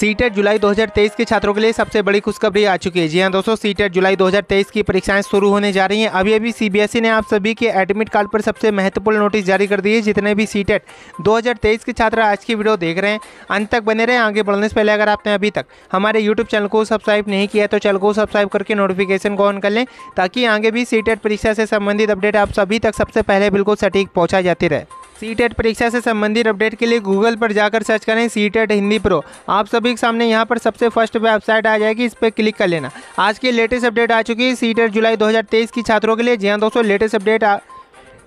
CTET जुलाई 2023 के छात्रों के लिए सबसे बड़ी खुशखबरी आ चुकी है जी हां दोस्तों सीटेट जुलाई 2023 की परीक्षाएं शुरू होने जा रही हैं अभी अभी सीबीएसई e ने आप सभी के एडमिट कार्ड पर सबसे महत्वपूर्ण नोटिस जारी कर दी है जितने भी e सीटेट 2023 के छात्र आज की वीडियो देख रहे हैं अंत तक बने रहे आगे बढ़ने से पहले अगर आपने अभी तक हमारे यूट्यूब चैनल को सब्सक्राइब नहीं किया तो चैनल को सब्सक्राइब करके नोटिफिकेशन को ऑन कर लें ताकि आगे भी सीटेट e परीक्षा से संबंधित अपडेट आप सभी तक सबसे पहले बिल्कुल सटीक पहुँचा जाती रहे सी e परीक्षा से संबंधित अपडेट के लिए गूगल पर जाकर सर्च करें CTET e Hindi pro आप सभी के सामने यहाँ पर सबसे फर्स्ट वेबसाइट आ जाएगी इस पर क्लिक कर लेना आज की लेटेस्ट अपडेट आ चुकी है सी e जुलाई 2023 की छात्रों के लिए जी हाँ दोस्तों लेटेस्ट अपडेट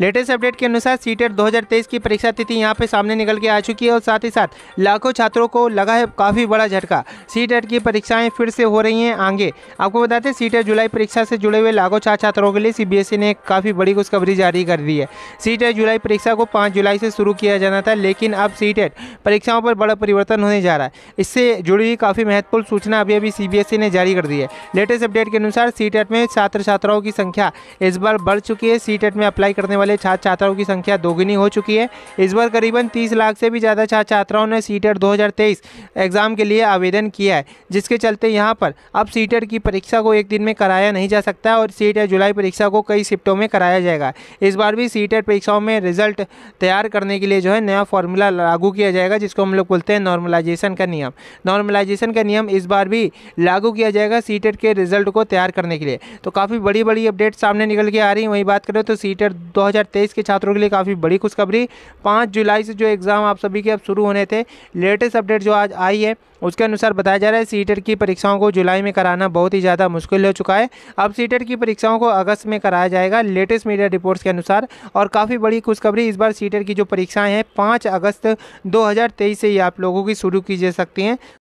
लेटेस्ट अपडेट के अनुसार सीटेट 2023 की परीक्षा तिथि यहाँ पे सामने निकल के आ चुकी है और साथ ही साथ लाखों छात्रों को लगा है काफ़ी बड़ा झटका सीटेट की परीक्षाएं फिर से हो रही हैं आगे आपको बताते हैं सीटेट जुलाई परीक्षा से जुड़े हुए लाखों छात्र छात्रों के लिए सीबीएसई ने काफ़ी बड़ी खुशखबरी जारी कर दी है सीटेट जुलाई परीक्षा को पाँच जुलाई से शुरू किया जाना था लेकिन अब सीटेट परीक्षाओं पर बड़ा परिवर्तन होने जा रहा है इससे जुड़ी हुई काफ़ी महत्वपूर्ण सूचना अभी अभी सीबीएसई ने जारी कर दी है लेटेस्ट अपडेट के अनुसार सीटेट में छात्र छात्राओं की संख्या इस बार बढ़ चुकी है सीटेट में अप्लाई करने वाले वाले छात्र छात्राओं की संख्या दोगुनी हो चुकी है इस बार करीबन तीस लाख से भी ज़्यादा छात्र छात्राओं ने सीटेट 2023 एग्ज़ाम के लिए आवेदन किया है जिसके चलते यहाँ पर अब सीटेट की परीक्षा को एक दिन में कराया नहीं जा सकता और सीटेट जुलाई परीक्षा को कई शिफ्टों में कराया जाएगा इस बार भी सीटेट परीक्षाओं में रिजल्ट तैयार करने के लिए जो है नया फॉर्मूला लागू किया जाएगा जिसको हम लोग बोलते हैं नॉर्मलाइजेशन का नियम नॉर्मलाइजेशन का नियम इस बार भी लागू किया जाएगा सीटेट के रिजल्ट को तैयार करने के लिए तो काफ़ी बड़ी बड़ी अपडेट सामने निकल के आ रही वही बात करें तो सीटेट दो 2023 के छात्रों के लिए काफ़ी बड़ी खुशखबरी 5 जुलाई से जो एग्ज़ाम आप सभी के अब शुरू होने थे लेटेस्ट अपडेट जो आज आई है उसके अनुसार बताया जा रहा है सीटेट की परीक्षाओं को जुलाई में कराना बहुत ही ज़्यादा मुश्किल हो चुका है अब सीटेट की परीक्षाओं को अगस्त में कराया जाएगा लेटेस्ट मीडिया रिपोर्ट्स के अनुसार और काफ़ी बड़ी खुशखबरी इस बार सीटेट की जो परीक्षाएँ हैं पाँच अगस्त दो से ही आप लोगों की शुरू की जा सकती हैं